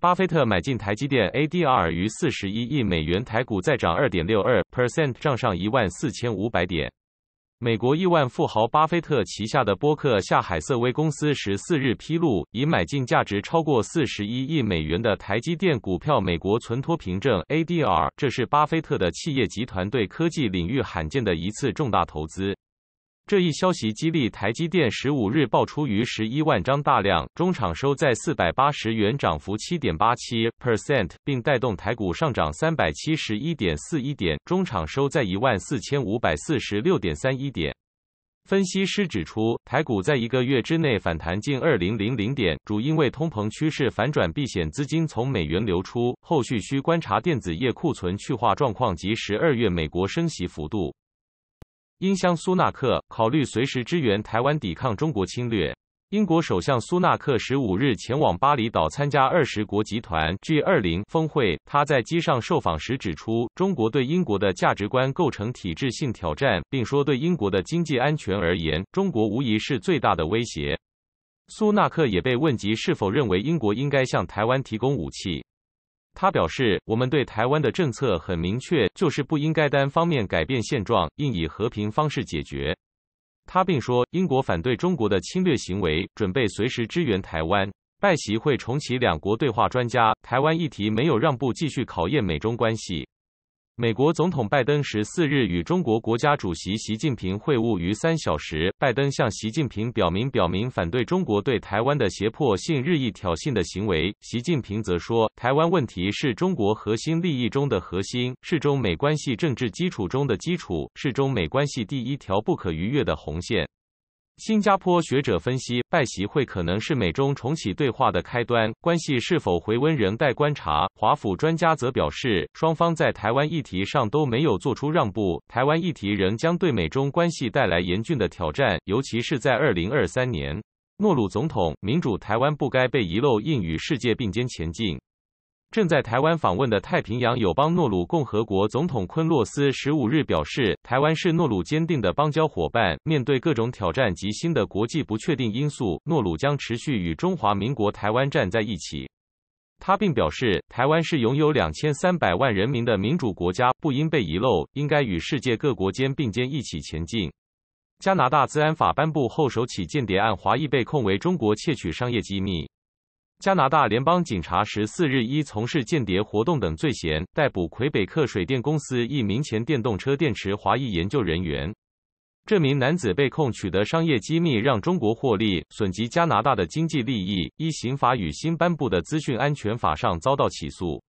巴菲特买进台积电 ADR 于四十一亿美元台股再涨二点六二 percent，涨上一万四千五百点。美国亿万富豪巴菲特旗下的波克夏海瑟威公司十四日披露，已买进价值超过四十一亿美元的台积电股票美国存托凭证 ADR。这是巴菲特的企业集团对科技领域罕见的一次重大投资。这一消息激励台积电十五日报出逾十一万张，大量中场收在四百八十元，涨幅七点八七 percent，并带动台股上涨三百七十一点四一点，中场收在一万四千五百四十六点三一点。分析师指出，台股在一个月之内反弹近二零零零点，主因为通膨趋势反转，避险资金从美元流出，后续需观察电子业库存去化状况及十二月美国升息幅度。英相苏纳克考虑随时支援台湾抵抗中国侵略。英国首相苏纳克十五日前往巴厘岛参加二十国集团 （G20） 峰会。他在机上受访时指出，中国对英国的价值观构成体制性挑战，并说对英国的经济安全而言，中国无疑是最大的威胁。苏纳克也被问及是否认为英国应该向台湾提供武器。他表示，我们对台湾的政策很明确，就是不应该单方面改变现状，应以和平方式解决。他并说，英国反对中国的侵略行为，准备随时支援台湾。拜席会重启两国对话，专家台湾议题没有让步，继续考验美中关系。美国总统拜登十四日与中国国家主席习近平会晤逾三小时。拜登向习近平表明表明反对中国对台湾的胁迫性日益挑衅的行为。习近平则说，台湾问题是中国核心利益中的核心，是中美关系政治基础中的基础，是中美关系第一条不可逾越的红线。新加坡学者分析，拜习会可能是美中重启对话的开端，关系是否回温仍待观察。华府专家则表示，双方在台湾议题上都没有做出让步，台湾议题仍将对美中关系带来严峻的挑战，尤其是在2023年。诺鲁总统民主台湾不该被遗漏，应与世界并肩前进。正在台湾访问的太平洋友邦诺鲁共和国总统昆洛斯十五日表示，台湾是诺鲁坚定的邦交伙伴。面对各种挑战及新的国际不确定因素，诺鲁将持续与中华民国台湾站在一起。他并表示，台湾是拥有两千三百万人民的民主国家，不应被遗漏，应该与世界各国肩并肩一起前进。加拿大《自安法》颁布后首起间谍案，华裔被控为中国窃取商业机密。加拿大联邦警察十四日依从事间谍活动等罪嫌逮捕魁北克水电公司一名前电动车电池华裔研究人员。这名男子被控取得商业机密让中国获利，损及加拿大的经济利益，依刑法与新颁布的资讯安全法上遭到起诉。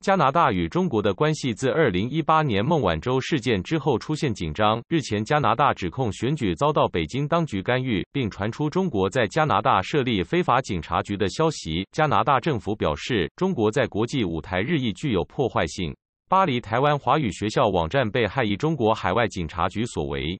加拿大与中国的关系自2018年孟晚舟事件之后出现紧张。日前，加拿大指控选举遭到北京当局干预，并传出中国在加拿大设立非法警察局的消息。加拿大政府表示，中国在国际舞台日益具有破坏性。巴黎台湾华语学校网站被害，疑中国海外警察局所为。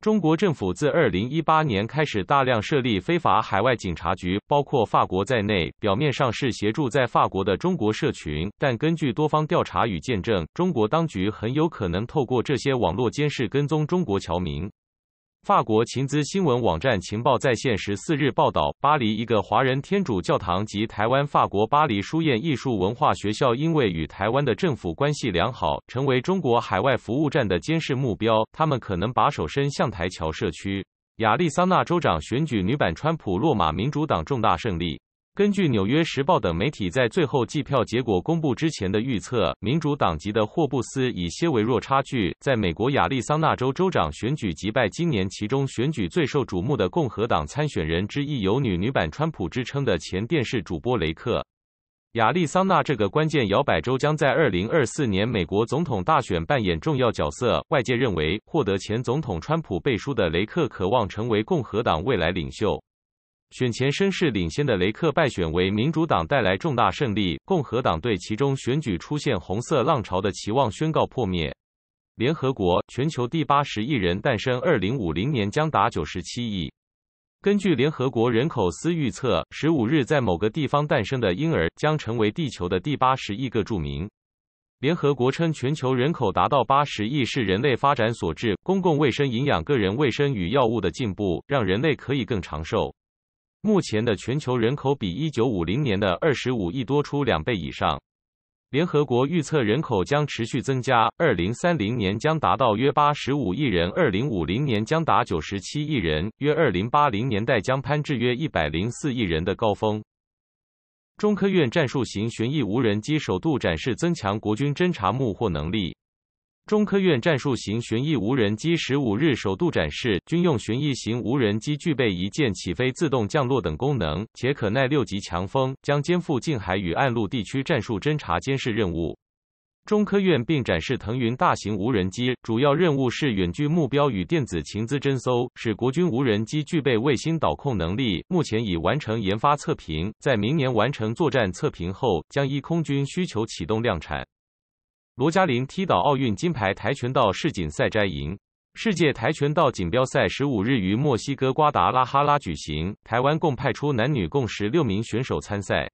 中国政府自二零一八年开始大量设立非法海外警察局，包括法国在内，表面上是协助在法国的中国社群，但根据多方调查与见证，中国当局很有可能透过这些网络监视跟踪中国侨民。法国《晴资新闻》网站《情报在线》十四日报道，巴黎一个华人天主教堂及台湾法国巴黎书院艺术文化学校，因为与台湾的政府关系良好，成为中国海外服务站的监视目标。他们可能把手伸向台侨社区。亚利桑那州长选举女版川普落马，民主党重大胜利。根据《纽约时报》等媒体在最后计票结果公布之前的预测，民主党籍的霍布斯以些微弱差距，在美国亚利桑那州州长选举击败今年其中选举最受瞩目的共和党参选人之一，有“女女版川普”之称的前电视主播雷克。亚利桑那这个关键摇摆州将在2024年美国总统大选扮演重要角色。外界认为，获得前总统川普背书的雷克渴望成为共和党未来领袖。选前声势领先的雷克败选，为民主党带来重大胜利。共和党对其中选举出现红色浪潮的期望宣告破灭。联合国全球第八十亿人诞生，二零五零年将达九十七亿。根据联合国人口司预测，十五日在某个地方诞生的婴儿将成为地球的第八十亿个著名。联合国称，全球人口达到八十亿是人类发展所致，公共卫生、营养、个人卫生与药物的进步让人类可以更长寿。目前的全球人口比一九五零年的二十五亿多出两倍以上。联合国预测人口将持续增加，二零三零年将达到约八十五亿人，二零五零年将达九十七亿人，约二零八零年代将攀至约一百零四亿人的高峰。中科院战术型巡弋无人机首度展示，增强国军侦察、幕货能力。中科院战术型巡弋无人机十五日首度展示，军用巡弋型无人机具备一键起飞、自动降落等功能，且可耐六级强风，将肩负近海与岸陆地区战术侦察监视任务。中科院并展示腾云大型无人机，主要任务是远距目标与电子情资侦搜，使国军无人机具备卫星导控能力。目前已完成研发测评，在明年完成作战测评后，将依空军需求启动量产。罗嘉玲踢倒奥运金牌跆拳道世锦赛摘银，世界跆拳道锦标赛十五日于墨西哥瓜达拉哈拉举行。台湾共派出男女共十六名选手参赛。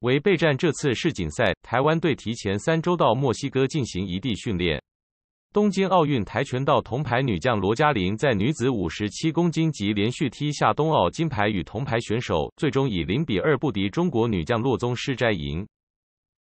为备战这次世锦赛，台湾队提前三周到墨西哥进行一地训练。东京奥运跆拳道铜牌女将罗嘉玲在女子五十七公斤级连续踢下冬奥金牌与铜牌选手，最终以零比二不敌中国女将骆宗师摘银。